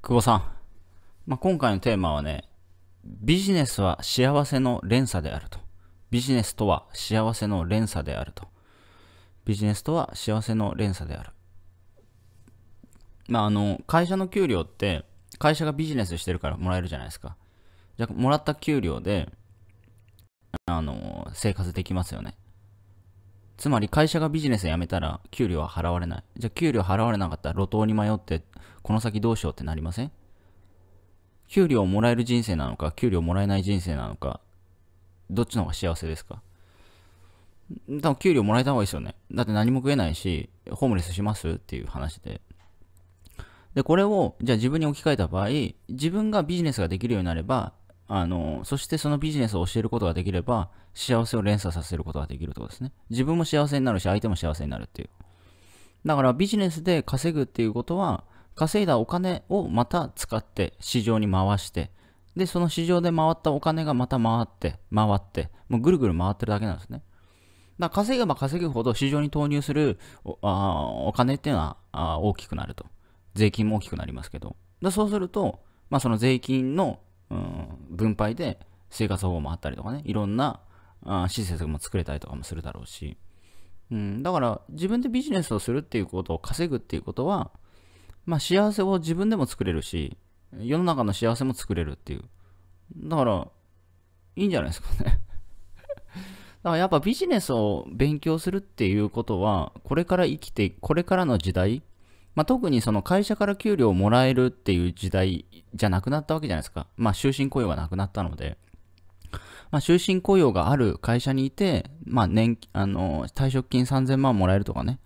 久保さん、まあ、今回のテーマはね、ビジネスは幸せの連鎖であると。ビジネスとは幸せの連鎖であると。ビジネスとは幸せの連鎖である。まあ、あの、会社の給料って、会社がビジネスしてるからもらえるじゃないですか。じゃもらった給料で、あの、生活できますよね。つまり会社がビジネス辞めたら給料は払われない。じゃあ給料払われなかったら路頭に迷ってこの先どうしようってなりません給料をもらえる人生なのか、給料もらえない人生なのか、どっちの方が幸せですか多分給料もらえた方がいいですよね。だって何も食えないし、ホームレスしますっていう話で。で、これを、じゃあ自分に置き換えた場合、自分がビジネスができるようになれば、あの、そしてそのビジネスを教えることができれば、幸せを連鎖させることができるとですね。自分も幸せになるし、相手も幸せになるっていう。だからビジネスで稼ぐっていうことは、稼いだお金をまた使って市場に回して、で、その市場で回ったお金がまた回って、回って、もうぐるぐる回ってるだけなんですね。だから稼げば稼ぐほど市場に投入するおあお金っていうのはあ大きくなると。税金も大きくなりますけど。だそうすると、まあ、その税金のうん、分配で生活保護もあったりとかね、いろんなあ施設も作れたりとかもするだろうし、うん、だから自分でビジネスをするっていうことを稼ぐっていうことは、まあ幸せを自分でも作れるし、世の中の幸せも作れるっていう。だから、いいんじゃないですかね だからやっぱビジネスを勉強するっていうことは、これから生きて、これからの時代、まあ、特にその会社から給料をもらえるっていう時代じゃなくなったわけじゃないですか。まあ、終身雇用がなくなったので。まあ、終身雇用がある会社にいて、まあ、年、あの、退職金3000万もらえるとかね、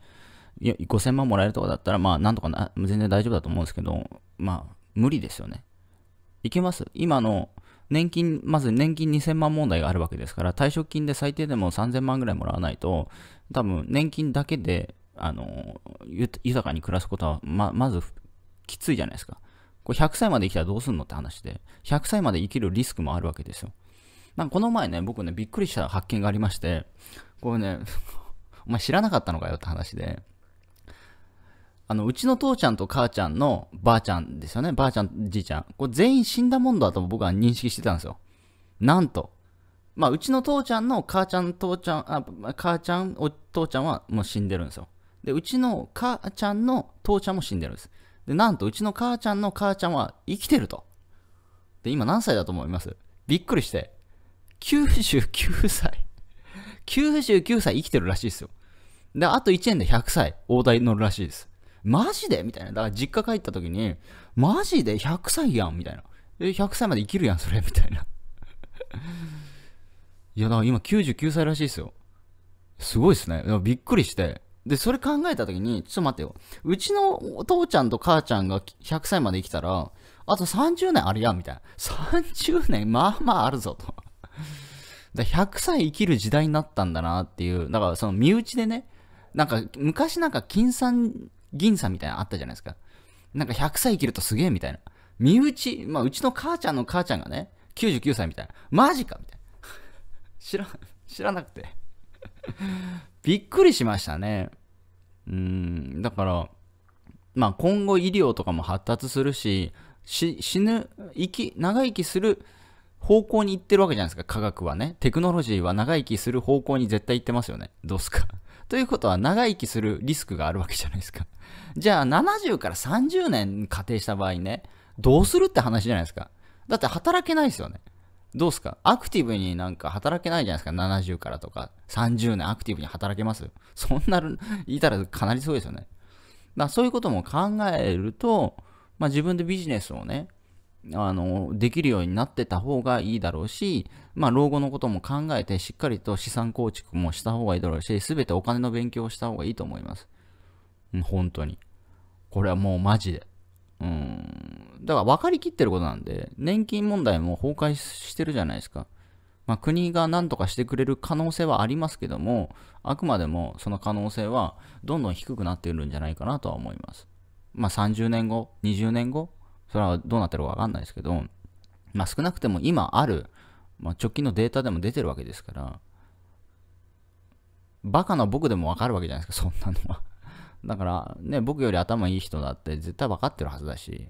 5000万もらえるとかだったら、まあ、なんとかな、全然大丈夫だと思うんですけど、まあ、無理ですよね。いけます今の、年金、まず年金2000万問題があるわけですから、退職金で最低でも3000万ぐらいもらわないと、多分年金だけであの、豊かに暮らすことは、ま、まず、きついじゃないですか。これ100歳まで生きたらどうすんのって話で、100歳まで生きるリスクもあるわけですよ。なんかこの前ね、僕ね、びっくりした発見がありまして、これね、お前知らなかったのかよって話で、あの、うちの父ちゃんと母ちゃんのばあちゃんですよね、ばあちゃん、じいちゃん。これ全員死んだもんだと僕は認識してたんですよ。なんと。まあ、うちの父ちゃんの母ちゃん、父ちゃん、あ母ちゃん、お父ちゃんはもう死んでるんですよ。で、うちの母ちゃんの父ちゃんも死んでるんです。で、なんとうちの母ちゃんの母ちゃんは生きてると。で、今何歳だと思いますびっくりして。99歳。99歳生きてるらしいですよ。で、あと1年で100歳、大台乗るらしいです。マジでみたいな。だから実家帰った時に、マジで100歳やんみたいな。え、100歳まで生きるやん、それみたいな。いや、だから今99歳らしいですよ。すごいっすね。びっくりして、で、それ考えた時に、ちょっと待ってよ。うちのお父ちゃんと母ちゃんが100歳まで生きたら、あと30年あるやん、みたいな。30年、まあまああるぞ、と。だ100歳生きる時代になったんだなっていう。だからその身内でね、なんか昔なんか金さん、銀さんみたいなのあったじゃないですか。なんか100歳生きるとすげえみたいな。身内、まあうちの母ちゃんの母ちゃんがね、99歳みたいな。マジかみたいな。知ら、知らなくてびっくりしましたね。うん、だから、まあ今後医療とかも発達するし、し死ぬ、生き、長生きする方向に行ってるわけじゃないですか、科学はね。テクノロジーは長生きする方向に絶対行ってますよね。どうすか。ということは、長生きするリスクがあるわけじゃないですか。じゃあ、70から30年仮定した場合ね、どうするって話じゃないですか。だって働けないですよね。どうすかアクティブになんか働けないじゃないですか。70からとか。30年アクティブに働けますそんな、言いたらかなりそうですよね。だそういうことも考えると、まあ、自分でビジネスをね、あの、できるようになってた方がいいだろうし、まあ、老後のことも考えて、しっかりと資産構築もした方がいいだろうし、すべてお金の勉強をした方がいいと思います。本当に。これはもうマジで。うん。だから分かりきってることなんで、年金問題も崩壊してるじゃないですか。まあ、国が何とかしてくれる可能性はありますけども、あくまでもその可能性はどんどん低くなっているんじゃないかなとは思います。まあ、30年後、20年後、それはどうなってるか分かんないですけど、まあ、少なくても今ある、まあ、直近のデータでも出てるわけですから、バカな僕でも分かるわけじゃないですか、そんなのは。だから、ね、僕より頭いい人だって絶対分かってるはずだし、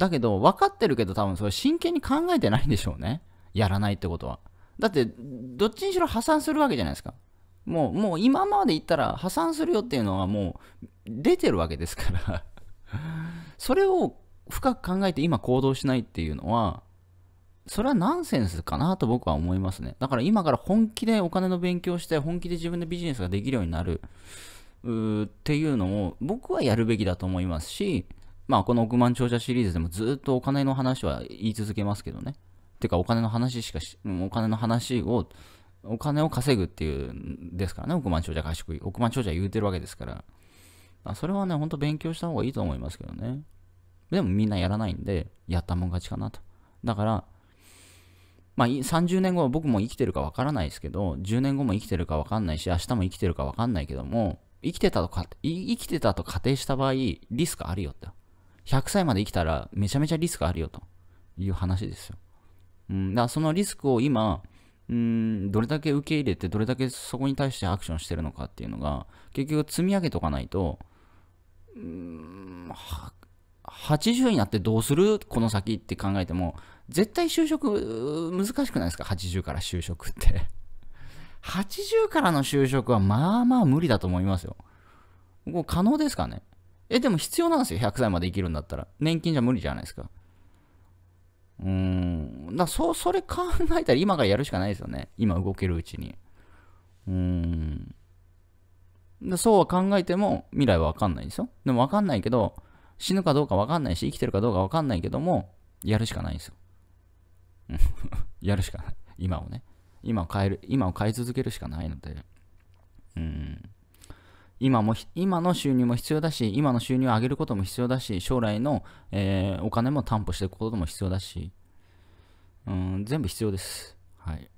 だけど、分かってるけど多分それ真剣に考えてないんでしょうね。やらないってことは。だって、どっちにしろ破産するわけじゃないですか。もう、もう今まで言ったら破産するよっていうのはもう出てるわけですから それを深く考えて今行動しないっていうのは、それはナンセンスかなと僕は思いますね。だから今から本気でお金の勉強して、本気で自分でビジネスができるようになるっていうのを僕はやるべきだと思いますし、まあこの億万長者シリーズでもずっとお金の話は言い続けますけどね。てかお金の話しかし、お金の話を、お金を稼ぐっていうんですからね、億万長者賢い。億万長者言うてるわけですから。あそれはね、ほんと勉強した方がいいと思いますけどね。でもみんなやらないんで、やったもん勝ちかなと。だから、まあ、30年後は僕も生きてるかわからないですけど、10年後も生きてるかわかんないし、明日も生きてるかわかんないけども、生きてたとか、生きてたと仮定した場合、リスクあるよって。100歳まで生きたらめちゃめちゃリスクあるよという話ですよ。うん、だからそのリスクを今、うん、どれだけ受け入れて、どれだけそこに対してアクションしてるのかっていうのが、結局積み上げとかないと、うん、80になってどうするこの先って考えても、絶対就職難しくないですか ?80 から就職って80からの就職はまあまあ無理だと思いますよ。これ可能ですかねえ、でも必要なんですよ。100歳まで生きるんだったら。年金じゃ無理じゃないですか。うーん。だそう、それ考えたら今がやるしかないですよね。今動けるうちに。うーん。だそうは考えても未来はわかんないんですよ。でもわかんないけど、死ぬかどうかわかんないし、生きてるかどうかわかんないけども、やるしかないんですよ。やるしかない。今をね。今を変える、今を変え続けるしかないので。うん。今も今の収入も必要だし、今の収入を上げることも必要だし、将来の、えー、お金も担保していくことも必要だし、うん、全部必要です。はい。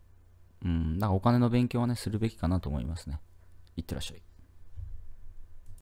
うん、だからお金の勉強はね、するべきかなと思いますね。いってらっしゃい。